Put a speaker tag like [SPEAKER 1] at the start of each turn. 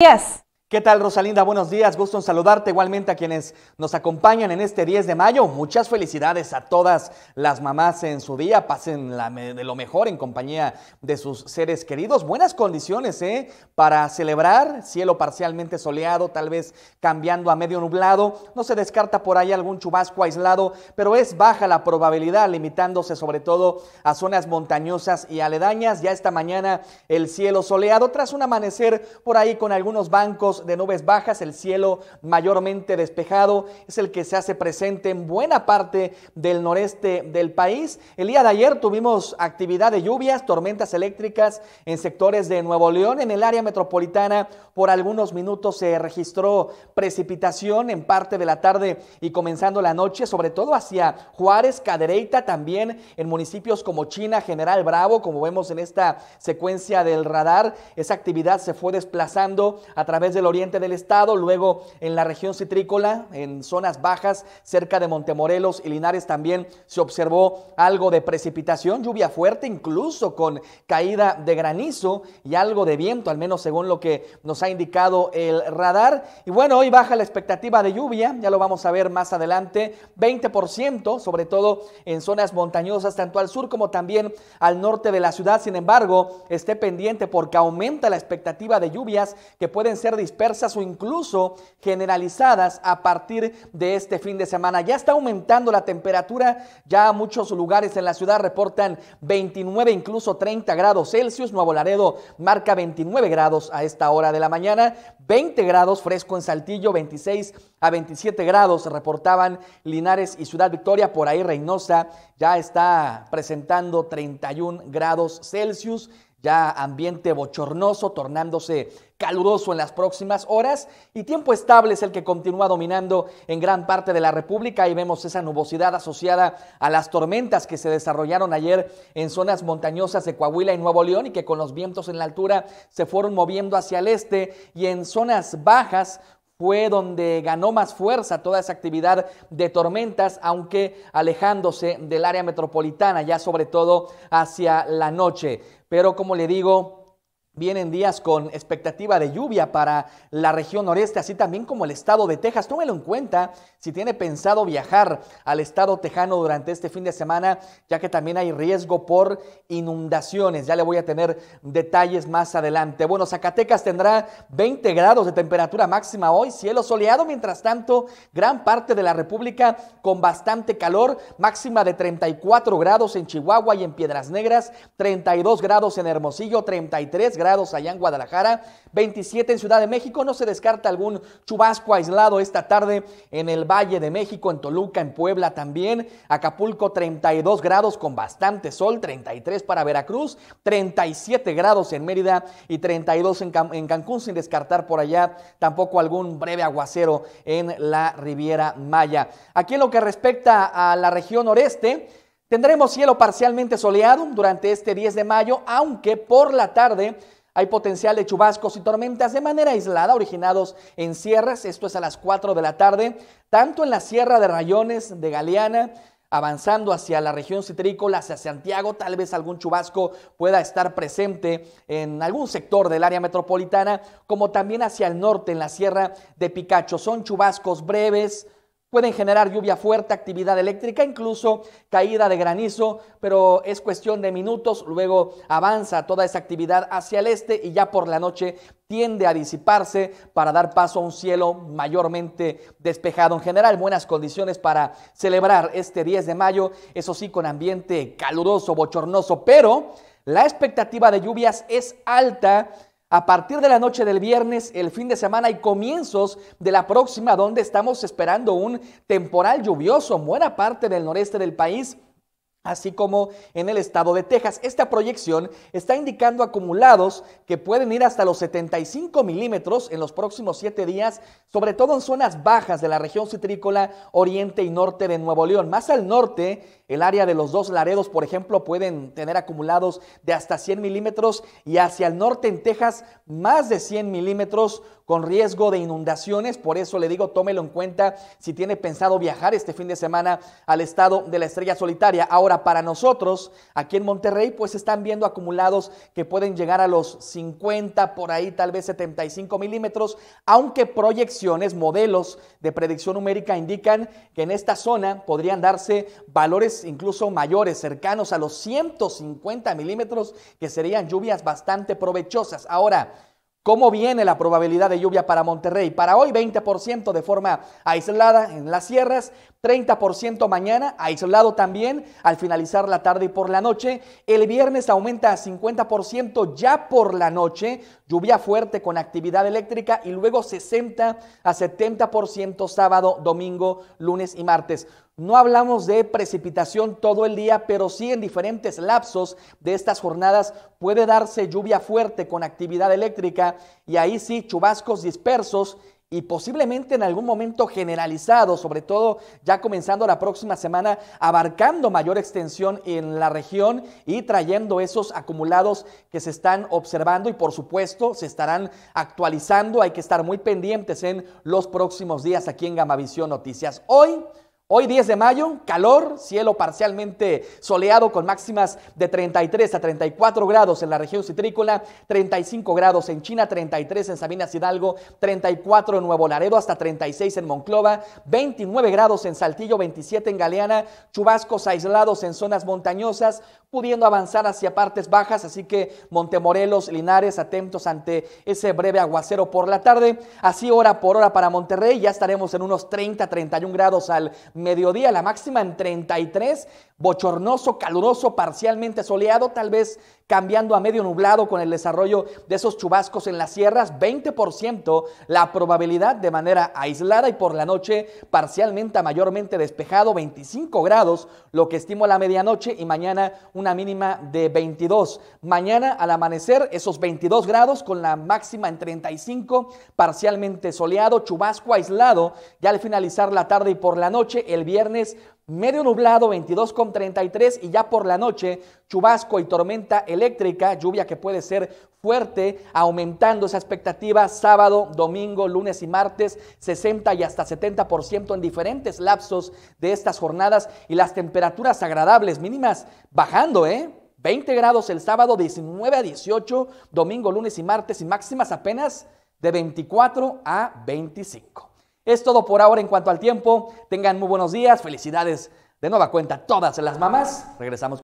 [SPEAKER 1] Yes. ¿Qué tal Rosalinda? Buenos días, gusto en saludarte igualmente a quienes nos acompañan en este 10 de mayo. Muchas felicidades a todas las mamás en su día, pasen de lo mejor en compañía de sus seres queridos. Buenas condiciones ¿eh? para celebrar, cielo parcialmente soleado, tal vez cambiando a medio nublado, no se descarta por ahí algún chubasco aislado, pero es baja la probabilidad, limitándose sobre todo a zonas montañosas y aledañas. Ya esta mañana el cielo soleado, tras un amanecer por ahí con algunos bancos, de nubes bajas, el cielo mayormente despejado, es el que se hace presente en buena parte del noreste del país. El día de ayer tuvimos actividad de lluvias, tormentas eléctricas en sectores de Nuevo León, en el área metropolitana. Por algunos minutos se registró precipitación en parte de la tarde y comenzando la noche, sobre todo hacia Juárez, Cadereyta, también en municipios como China, General Bravo, como vemos en esta secuencia del radar. Esa actividad se fue desplazando a través de los oriente del estado, luego en la región citrícola, en zonas bajas, cerca de Montemorelos y Linares también se observó algo de precipitación, lluvia fuerte, incluso con caída de granizo y algo de viento, al menos según lo que nos ha indicado el radar. Y bueno, hoy baja la expectativa de lluvia, ya lo vamos a ver más adelante, 20%, sobre todo en zonas montañosas, tanto al sur como también al norte de la ciudad. Sin embargo, esté pendiente porque aumenta la expectativa de lluvias que pueden ser distintas persas o incluso generalizadas a partir de este fin de semana. Ya está aumentando la temperatura, ya muchos lugares en la ciudad reportan 29, incluso 30 grados Celsius. Nuevo Laredo marca 29 grados a esta hora de la mañana, 20 grados fresco en Saltillo, 26 a 27 grados reportaban Linares y Ciudad Victoria, por ahí Reynosa ya está presentando 31 grados Celsius ya ambiente bochornoso, tornándose caluroso en las próximas horas y tiempo estable es el que continúa dominando en gran parte de la República y vemos esa nubosidad asociada a las tormentas que se desarrollaron ayer en zonas montañosas de Coahuila y Nuevo León y que con los vientos en la altura se fueron moviendo hacia el este y en zonas bajas fue donde ganó más fuerza toda esa actividad de tormentas, aunque alejándose del área metropolitana, ya sobre todo hacia la noche. Pero como le digo, Vienen días con expectativa de lluvia para la región noreste, así también como el estado de Texas. Tómelo en cuenta si tiene pensado viajar al estado tejano durante este fin de semana, ya que también hay riesgo por inundaciones. Ya le voy a tener detalles más adelante. Bueno, Zacatecas tendrá 20 grados de temperatura máxima hoy, cielo soleado, mientras tanto, gran parte de la República con bastante calor, máxima de 34 grados en Chihuahua y en Piedras Negras, 32 grados en Hermosillo, 33 grados grados allá en Guadalajara, 27 en Ciudad de México. No se descarta algún chubasco aislado esta tarde en el Valle de México, en Toluca, en Puebla también. Acapulco, 32 grados con bastante sol, 33 para Veracruz, 37 grados en Mérida y 32 en, en Cancún, sin descartar por allá tampoco algún breve aguacero en la Riviera Maya. Aquí en lo que respecta a la región noreste, Tendremos cielo parcialmente soleado durante este 10 de mayo, aunque por la tarde hay potencial de chubascos y tormentas de manera aislada originados en sierras, esto es a las 4 de la tarde, tanto en la Sierra de Rayones de Galeana, avanzando hacia la región citrícola, hacia Santiago, tal vez algún chubasco pueda estar presente en algún sector del área metropolitana, como también hacia el norte en la Sierra de Picacho. Son chubascos breves, Pueden generar lluvia fuerte, actividad eléctrica, incluso caída de granizo, pero es cuestión de minutos. Luego avanza toda esa actividad hacia el este y ya por la noche tiende a disiparse para dar paso a un cielo mayormente despejado. En general, buenas condiciones para celebrar este 10 de mayo, eso sí, con ambiente caluroso, bochornoso, pero la expectativa de lluvias es alta a partir de la noche del viernes, el fin de semana y comienzos de la próxima, donde estamos esperando un temporal lluvioso en buena parte del noreste del país así como en el estado de Texas. Esta proyección está indicando acumulados que pueden ir hasta los 75 milímetros en los próximos siete días, sobre todo en zonas bajas de la región citrícola oriente y norte de Nuevo León. Más al norte, el área de los dos laredos, por ejemplo, pueden tener acumulados de hasta 100 milímetros y hacia el norte en Texas más de 100 milímetros con riesgo de inundaciones. Por eso le digo, tómelo en cuenta si tiene pensado viajar este fin de semana al estado de la estrella solitaria. Ahora, para nosotros, aquí en Monterrey, pues están viendo acumulados que pueden llegar a los 50, por ahí tal vez 75 milímetros, aunque proyecciones, modelos de predicción numérica indican que en esta zona podrían darse valores incluso mayores, cercanos a los 150 milímetros, que serían lluvias bastante provechosas. Ahora, ¿Cómo viene la probabilidad de lluvia para Monterrey? Para hoy 20% de forma aislada en las sierras, 30% mañana, aislado también al finalizar la tarde y por la noche. El viernes aumenta a 50% ya por la noche, lluvia fuerte con actividad eléctrica y luego 60 a 70% sábado, domingo, lunes y martes. No hablamos de precipitación todo el día, pero sí en diferentes lapsos de estas jornadas puede darse lluvia fuerte con actividad eléctrica y ahí sí chubascos dispersos y posiblemente en algún momento generalizado, sobre todo ya comenzando la próxima semana, abarcando mayor extensión en la región y trayendo esos acumulados que se están observando y por supuesto se estarán actualizando. Hay que estar muy pendientes en los próximos días aquí en Gamavisión Noticias. Hoy Hoy 10 de mayo, calor, cielo parcialmente soleado con máximas de 33 a 34 grados en la región citrícola, 35 grados en China, 33 en Sabinas Hidalgo, 34 en Nuevo Laredo, hasta 36 en Monclova, 29 grados en Saltillo, 27 en Galeana, chubascos aislados en zonas montañosas, pudiendo avanzar hacia partes bajas, así que Montemorelos, Linares, atentos ante ese breve aguacero por la tarde, así hora por hora para Monterrey, ya estaremos en unos 30, 31 grados al Mediodía la máxima en 33, bochornoso, caluroso, parcialmente soleado, tal vez cambiando a medio nublado con el desarrollo de esos chubascos en las sierras, 20% la probabilidad de manera aislada y por la noche parcialmente a mayormente despejado, 25 grados, lo que estimo a la medianoche y mañana una mínima de 22. Mañana al amanecer esos 22 grados con la máxima en 35, parcialmente soleado, chubasco aislado, ya al finalizar la tarde y por la noche el viernes Medio nublado 22,33 y ya por la noche chubasco y tormenta eléctrica, lluvia que puede ser fuerte, aumentando esa expectativa sábado, domingo, lunes y martes, 60 y hasta 70% en diferentes lapsos de estas jornadas y las temperaturas agradables mínimas bajando, ¿eh? 20 grados el sábado, 19 a 18, domingo, lunes y martes y máximas apenas de 24 a 25. Es todo por ahora en cuanto al tiempo. Tengan muy buenos días. Felicidades de nueva cuenta a todas las mamás. Regresamos.